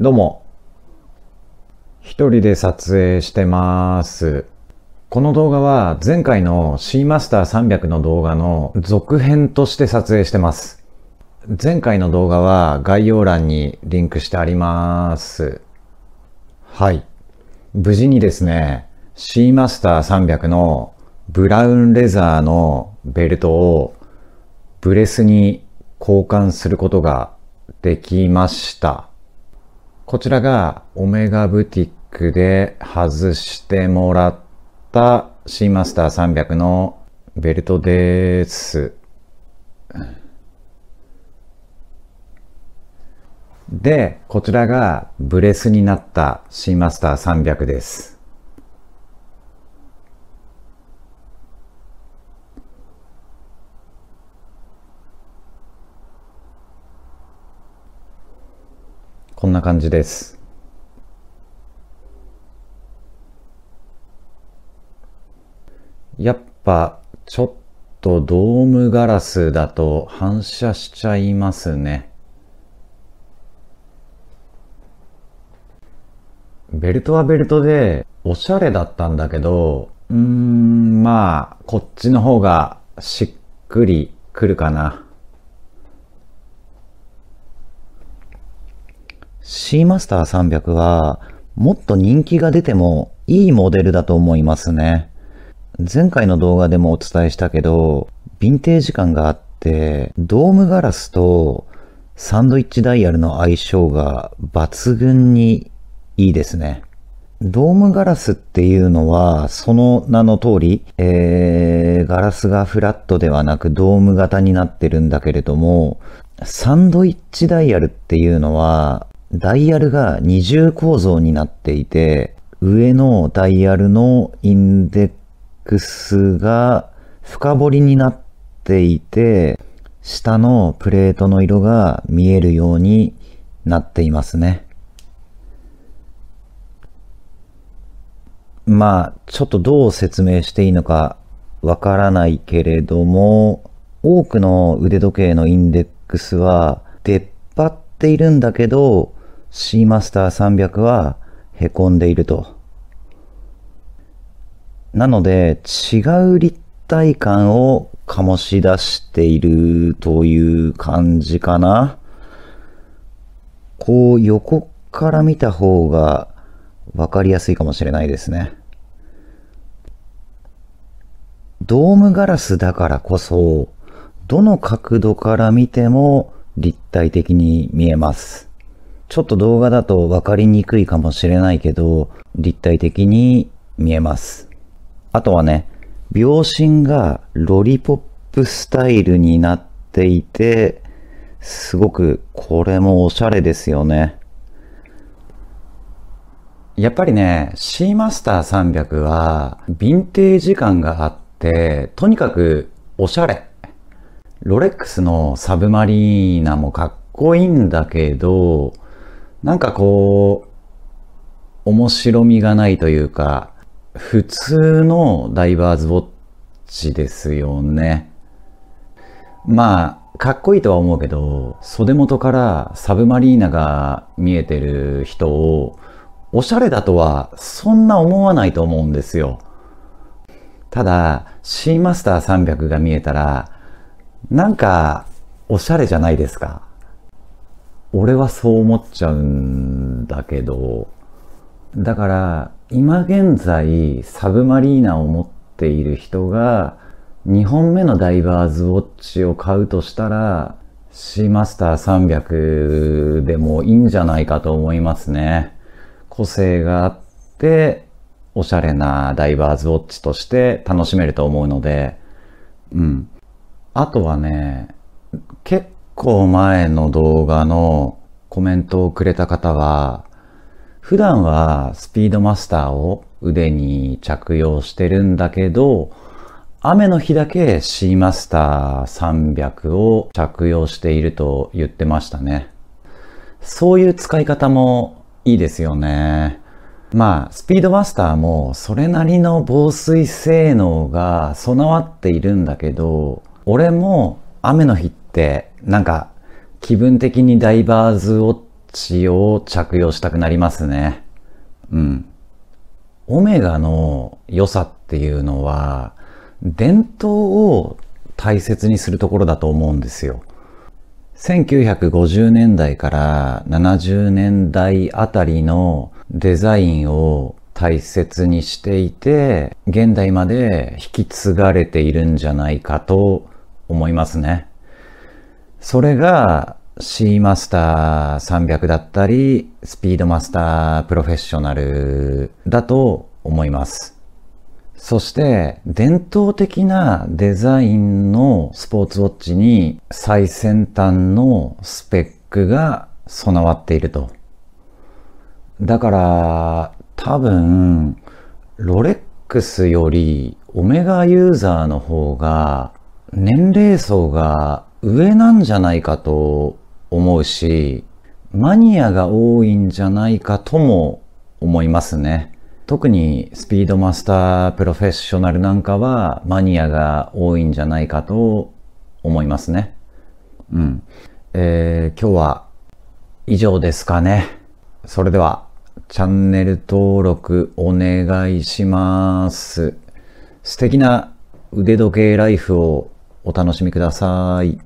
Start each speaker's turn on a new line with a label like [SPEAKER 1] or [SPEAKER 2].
[SPEAKER 1] どうも。一人で撮影してます。この動画は前回の C マスター300の動画の続編として撮影してます。前回の動画は概要欄にリンクしてあります。はい。無事にですね、C マスター300のブラウンレザーのベルトをブレスに交換することができました。こちらがオメガブティックで外してもらったシーマスター300のベルトです。で、こちらがブレスになったシーマスター300です。こんな感じです。やっぱちょっとドームガラスだと反射しちゃいますね。ベルトはベルトでおしゃれだったんだけど、うーん、まあ、こっちの方がしっくりくるかな。シーマスター300は、もっと人気が出てもいいモデルだと思いますね。前回の動画でもお伝えしたけど、ヴィンテージ感があって、ドームガラスとサンドイッチダイヤルの相性が抜群にいいですね。ドームガラスっていうのは、その名の通り、えー、ガラスがフラットではなくドーム型になってるんだけれども、サンドイッチダイヤルっていうのは、ダイヤルが二重構造になっていて、上のダイヤルのインデックスが深掘りになっていて、下のプレートの色が見えるようになっていますね。まあ、ちょっとどう説明していいのかわからないけれども、多くの腕時計のインデックスは出っ張っているんだけど、C マスター300は凹んでいると。なので、違う立体感を醸し出しているという感じかな。こう横から見た方がわかりやすいかもしれないですね。ドームガラスだからこそ、どの角度から見ても立体的に見えます。ちょっと動画だと分かりにくいかもしれないけど、立体的に見えます。あとはね、秒針がロリポップスタイルになっていて、すごくこれもおしゃれですよね。やっぱりね、シーマスター300はヴィンテージ感があって、とにかくおしゃれ。ロレックスのサブマリーナもかっこいいんだけど、なんかこう、面白みがないというか、普通のダイバーズウォッチですよね。まあ、かっこいいとは思うけど、袖元からサブマリーナが見えてる人を、おしゃれだとはそんな思わないと思うんですよ。ただ、シーマスター300が見えたら、なんか、おしゃれじゃないですか。俺はそう思っちゃうんだけど、だから今現在サブマリーナを持っている人が2本目のダイバーズウォッチを買うとしたらシーマスター300でもいいんじゃないかと思いますね。個性があっておしゃれなダイバーズウォッチとして楽しめると思うので、うん。あとはね、結構前の動画のコメントをくれた方は、普段はスピードマスターを腕に着用してるんだけど、雨の日だけシーマスター300を着用していると言ってましたね。そういう使い方もいいですよね。まあ、スピードマスターもそれなりの防水性能が備わっているんだけど、俺も雨の日って、なんか気分的にダイバーズウォッチを着用したくなりますね。うん。オメガの良さっていうのは、伝統を大切にするところだと思うんですよ。1950年代から70年代あたりのデザインを大切にしていて、現代まで引き継がれているんじゃないかと思いますね。それが C マスター300だったり、スピードマスタープロフェッショナルだと思います。そして、伝統的なデザインのスポーツウォッチに最先端のスペックが備わっていると。だから、多分、ロレックスよりオメガユーザーの方が年齢層が上なんじゃないかと思うし、マニアが多いんじゃないかとも思いますね。特にスピードマスタープロフェッショナルなんかはマニアが多いんじゃないかと思いますね。うん。えー、今日は以上ですかね。それではチャンネル登録お願いします。素敵な腕時計ライフをお楽しみください。